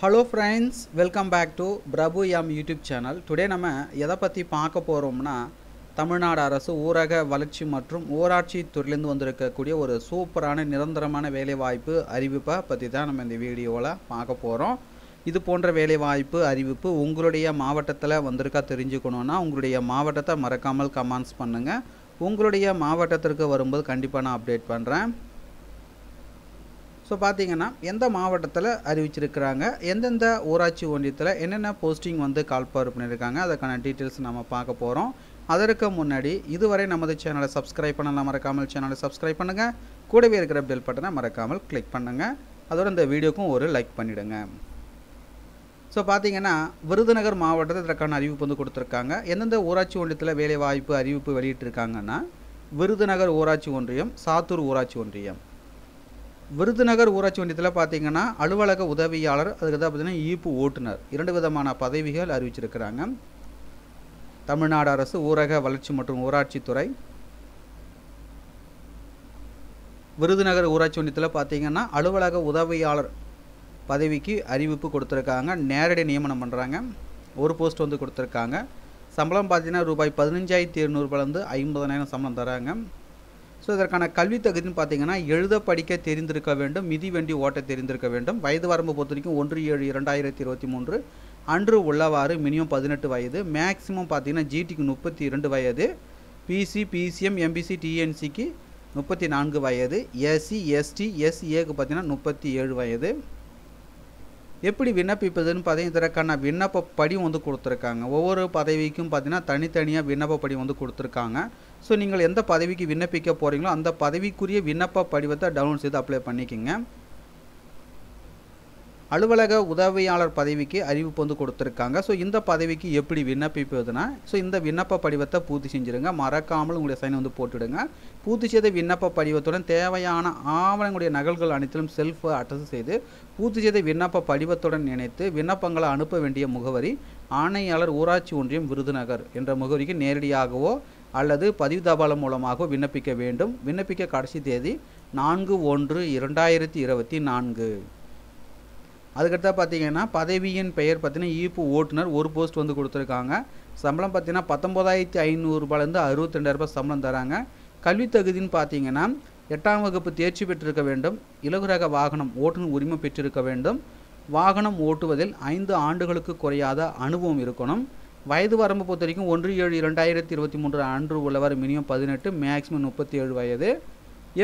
hello friends welcome back to Prabhu M YouTube channel today நம்ம எதை பற்றி பார்க்க போகிறோம்னா தமிழ்நாடு அரசு ஊரக வளர்ச்சி மற்றும் ஊராட்சி துறையிலேருந்து வந்திருக்கக்கூடிய ஒரு சூப்பரான நிரந்தரமான வேலைவாய்ப்பு அறிவிப்பை பற்றி தான் நம்ம இந்த வீடியோவில் பார்க்க போகிறோம் இது போன்ற வேலைவாய்ப்பு அறிவிப்பு உங்களுடைய மாவட்டத்தில் வந்திருக்கா தெரிஞ்சுக்கணுன்னா உங்களுடைய மாவட்டத்தை மறக்காமல் கமெண்ட்ஸ் பண்ணுங்கள் உங்களுடைய மாவட்டத்திற்கு வரும்போது கண்டிப்பாக நான் அப்டேட் பண்ணுறேன் ஸோ பார்த்தீங்கன்னா எந்த மாவட்டத்தில் அறிவிச்சிருக்கிறாங்க எந்தெந்த ஊராட்சி ஒன்றியத்தில் என்னென்ன போஸ்டிங் வந்து கால்பார் பண்ணியிருக்காங்க அதற்கான டீட்டெயில்ஸ் நம்ம பார்க்க போகிறோம் அதற்கு முன்னாடி இதுவரை நமது சேனலை சப்ஸ்கிரைப் பண்ணலாம் மறக்காமல் சேனலை சப்ஸ்கிரைப் பண்ணுங்கள் கூடவே இருக்கிற பெல் பட்டனை மறக்காமல் கிளிக் பண்ணுங்கள் அதோட இந்த வீடியோக்கும் ஒரு லைக் பண்ணிவிடுங்க ஸோ பார்த்தீங்கன்னா விருதுநகர் மாவட்டத்தில் இதற்கான அறிவிப்பு வந்து கொடுத்துருக்காங்க எந்தெந்த ஊராட்சி ஒன்றியத்தில் வேலைவாய்ப்பு அறிவிப்பு வெளியிட்டிருக்காங்கன்னா விருதுநகர் ஊராட்சி ஒன்றியம் சாத்தூர் ஊராட்சி ஒன்றியம் விருதுநகர் ஊராட்சி ஒன்றியத்தில் பார்த்தீங்கன்னா அலுவலக உதவியாளர் அதுக்கு தான் பார்த்தீங்கன்னா ஈப்பு ஓட்டுநர் இரண்டு விதமான பதவிகள் அறிவிச்சிருக்கிறாங்க தமிழ்நாடு அரசு ஊரக வளர்ச்சி மற்றும் ஊராட்சித்துறை விருதுநகர் ஊராட்சி ஒன்றியத்தில் பார்த்தீங்கன்னா அலுவலக உதவியாளர் பதவிக்கு அறிவிப்பு கொடுத்துருக்காங்க நேரடி நியமனம் பண்ணுறாங்க ஒரு போஸ்ட் வந்து கொடுத்துருக்காங்க சம்பளம் பார்த்தீங்கன்னா ரூபாய் பதினஞ்சாயிரத்தி இருநூறுபாலேருந்து ஐம்பதனாயிரம் சம்பளம் தராங்க ஸோ இதற்கான கல்வி தகுதின்னு பார்த்தீங்கன்னா எழுத படிக்க தெரிந்திருக்க வேண்டும் மிதி வண்டி ஓட்ட தெரிந்திருக்க வேண்டும் வயது வரம்பு பொறுத்த வரைக்கும் ஒன்று ஏழு இரண்டாயிரத்தி இருபத்தி மூன்று அன்று உள்ளவாறு மினிமம் பதினெட்டு வயது மேக்ஸிமம் பார்த்தீங்கன்னா ஜிடிக்கு முப்பத்தி இரண்டு வயது பிசி பிசிஎம் எம்பிசி டிஎன்சிக்கு முப்பத்தி நான்கு வயது எஸ்சி எஸ்டி எஸ்ஏக்கு பார்த்தீங்கன்னா முப்பத்தி ஏழு வயது எப்படி விண்ணப்பிப்பதுன்னு பார்த்தீங்கன்னா இதற்கான விண்ணப்ப வந்து கொடுத்துருக்காங்க ஒவ்வொரு பதவிக்கும் பார்த்தீங்கன்னா தனித்தனியாக விண்ணப்ப வந்து கொடுத்துருக்காங்க ஸோ நீங்கள் எந்த பதவிக்கு விண்ணப்பிக்க போகிறீங்களோ அந்த பதவிக்குரிய விண்ணப்ப படிவத்தை டவுன்லோட் செய்து அப்ளை பண்ணிக்கோங்க அலுவலக உதவியாளர் பதவிக்கு அறிவிப்பு வந்து கொடுத்துருக்காங்க ஸோ இந்த பதவிக்கு எப்படி விண்ணப்பிப்பதுன்னா ஸோ இந்த விண்ணப்ப படிவத்தை பூர்த்தி செஞ்சுருங்க மறக்காமல் உங்களுடைய சைன் வந்து போட்டுவிடுங்க பூர்த்தி செய்த விண்ணப்ப படிவத்துடன் தேவையான ஆவணங்களுடைய நகல்கள் அனைத்திலும் செல்ஃப் அட்ரஸ் செய்து பூர்த்தி செய்த விண்ணப்ப படிவத்துடன் இணைத்து விண்ணப்பங்களை அனுப்ப வேண்டிய முகவரி ஆணையாளர் ஊராட்சி ஒன்றியம் விருதுநகர் என்ற முகவரிக்கு நேரடியாகவோ அல்லது பதிவு தபாலம் மூலமாகவோ விண்ணப்பிக்க வேண்டும் விண்ணப்பிக்க கடைசி தேதி நான்கு ஒன்று இரண்டாயிரத்தி இருபத்தி நான்கு அதுக்கடுத்தா பார்த்தீங்கன்னா பதவியின் பெயர் பார்த்தீங்கன்னா ஈப்பு ஓட்டுநர் ஒரு போஸ்ட் வந்து கொடுத்துருக்காங்க சம்பளம் பார்த்தீங்கன்னா பத்தொம்போதாயிரத்தி ஐநூறுரூபாலேருந்து அறுபத்தி ரூபாய் சம்பளம் தராங்க கல்வி தகுதின்னு பார்த்தீங்கன்னா எட்டாம் வகுப்பு தேர்ச்சி பெற்றிருக்க வேண்டும் இலகுரக வாகனம் ஓட்டுநர் உரிமை பெற்றிருக்க வேண்டும் வாகனம் ஓட்டுவதில் ஐந்து ஆண்டுகளுக்கு குறையாத அனுபவம் இருக்கணும் வயது வரம்பு பொறுத்த வரைக்கும் ஒன்று ஏழு இரண்டாயிரத்தி இருபத்தி மூன்று அன்று உள்ளவர் மினிமம் பதினெட்டு மேக்ஸிமம் முப்பத்தி ஏழு வயது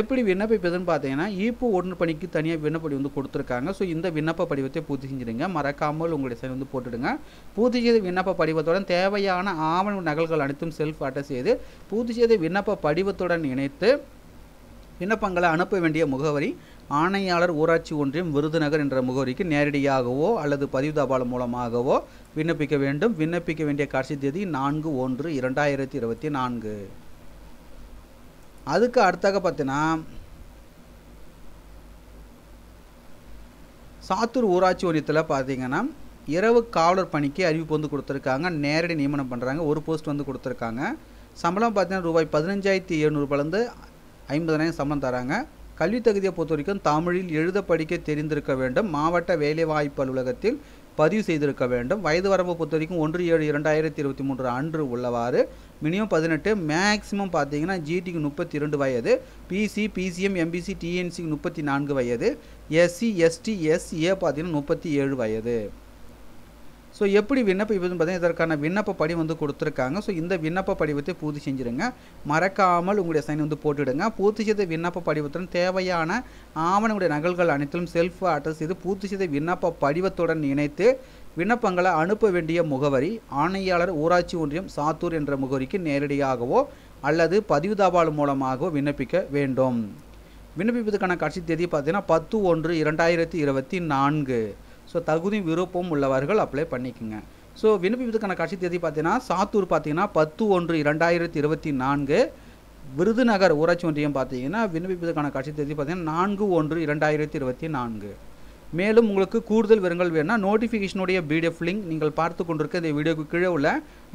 எப்படி விண்ணப்பிப்பதுன்னு பார்த்தீங்கன்னா ஈப்பு ஒன்று பணிக்கு தனியாக விண்ணப்படி வந்து கொடுத்துருக்காங்க ஸோ இந்த விண்ணப்ப படிவத்தை பூர்த்தி செஞ்சுடுங்க மறக்காமல் உங்களுடைய சைன் வந்து போட்டுடுங்க பூர்த்தி செய்த விண்ணப்ப படிவத்துடன் தேவையான ஆவண நகல்கள் அனைத்தும் செல்ஃப் அட்டை செய்து பூர்த்தி செய்த விண்ணப்ப படிவத்துடன் இணைத்து விண்ணப்பங்களை அனுப்ப வேண்டிய முகவரி ஆணையாளர் ஊராட்சி ஒன்றியம் விருதுநகர் என்ற முகவரிக்கு நேரடியாகவோ அல்லது பதிவு தபால் மூலமாகவோ விண்ணப்பிக்க வேண்டும் விண்ணப்பிக்க வேண்டிய கடைசி தேதி நான்கு ஒன்று இரண்டாயிரத்தி இருபத்தி நான்கு அதுக்கு அடுத்தாக பார்த்தீங்கன்னா சாத்தூர் ஊராட்சி ஒன்றியத்தில் பார்த்தீங்கன்னா இரவு காவலர் பணிக்கு அறிவிப்பு வந்து கொடுத்துருக்காங்க நேரடி நியமனம் பண்ணுறாங்க ஒரு போஸ்ட் வந்து கொடுத்துருக்காங்க சம்பளம் பார்த்தீங்கன்னா ரூபாய் பதினஞ்சாயிரத்தி எழுநூறுபாலேருந்து ஐம்பதனாயிரம் சம்பளம் தராங்க கல்வி தகுதியை பொறுத்த வரைக்கும் தமிழில் எழுத படிக்க தெரிந்திருக்க வேண்டும் மாவட்ட வேலைவாய்ப்பு அலுவலகத்தில் பதிவு செய்திருக்க வேண்டும் வயது வரம்பு பொறுத்த வரைக்கும் ஒன்று ஏழு இரண்டாயிரத்தி இருபத்தி மூன்று அன்று உள்ளவாறு மினிமம் பதினெட்டு மேக்ஸிமம் பார்த்தீங்கன்னா ஜிடிக்கு முப்பத்தி இரண்டு வயது பிசி பிசிஎம் எம்பிசி டிஎன்சிக்கு முப்பத்தி நான்கு வயது எஸ்சி எஸ்டி எஸ்ஏ பார்த்தீங்கன்னா முப்பத்தி ஏழு வயது ஸோ எப்படி விண்ணப்ப இப்போதுன்னு பார்த்தீங்கன்னா இதற்கான விண்ணப்ப படி வந்து கொடுத்துருக்காங்க ஸோ இந்த விண்ணப்ப படிவத்தை பூர்த்தி செஞ்சுருங்க மறக்காமல் உங்களுடைய சைன் வந்து போட்டுவிடுங்க பூர்த்தி செய்த விண்ணப்ப படிவத்துடன் தேவையான ஆவணங்களுடைய நகல்கள் அனைத்திலும் செல்ஃப் அட்ரஸ் செய்து பூர்த்தி செய்த விண்ணப்ப படிவத்துடன் இணைத்து விண்ணப்பங்களை அனுப்ப வேண்டிய முகவரி ஆணையாளர் ஊராட்சி ஒன்றியம் சாத்தூர் என்ற முகவரிக்கு நேரடியாகவோ அல்லது பதிவு தபால் மூலமாகவோ விண்ணப்பிக்க வேண்டும் விண்ணப்பிப்பதற்கான கட்சி தேதி பார்த்தீங்கன்னா பத்து ஒன்று இரண்டாயிரத்தி இருபத்தி நான்கு ஸோ தகுதி விருப்பம் உள்ளவர்கள் அப்ளை பண்ணிக்கோங்க ஸோ விண்ணப்பிப்பதற்கான கட்சி தேதி பார்த்தீங்கன்னா சாத்தூர் பார்த்தீங்கன்னா பத்து ஒன்று இரண்டாயிரத்தி இருபத்தி நான்கு விருதுநகர் ஊராட்சி ஒன்றியம் பார்த்தீங்கன்னா விண்ணப்பிப்பதற்கான கட்சி தேதி பார்த்தீங்கன்னா நான்கு ஒன்று இரண்டாயிரத்தி இருபத்தி நான்கு மேலும் உங்களுக்கு கூடுதல் விவரங்கள் வேணும்னா நோட்டிஃபிகேஷனுடைய பிடிஎஃப் லிங்க் நீங்கள் பார்த்து கொண்டிருக்க இந்த வீடியோக்கு கீழே உள்ள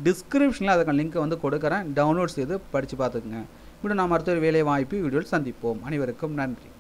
டிஸ்கிரிப்ஷனில் அதுக்கான லிங்க்கை வந்து கொடுக்குறேன் டவுன்லோட் செய்து படித்து பார்த்துக்குங்க இப்போ நாம் மருத்துவ வேலை வாய்ப்பு வீடியோவில் சந்திப்போம் அனைவருக்கும் நன்றி